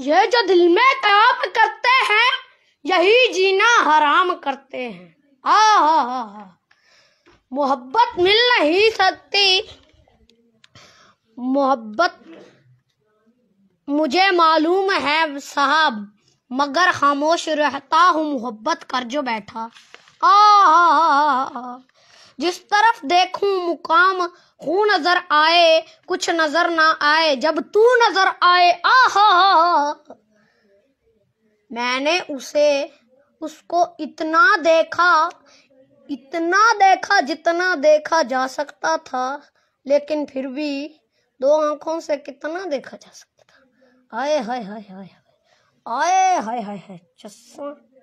ये जो दिल में काम करते हैं यही जीना हराम करते हैं आ हा हा हा मोहब्बत मिल नहीं सकती मोहब्बत मुझे मालूम है साहब मगर खामोश रहता हूँ मोहब्बत कर जो बैठा आ, हा हा हा जिस तरफ देखूं मुकाम हूँ नजर आए कुछ नजर ना आए जब तू नजर आए हा मैंने उसे उसको इतना देखा इतना देखा जितना देखा जा सकता था लेकिन फिर भी दो आंखों से कितना देखा जा सकता था आए हाय हाय हाय हाय आए हाय हाय हाय चश्मा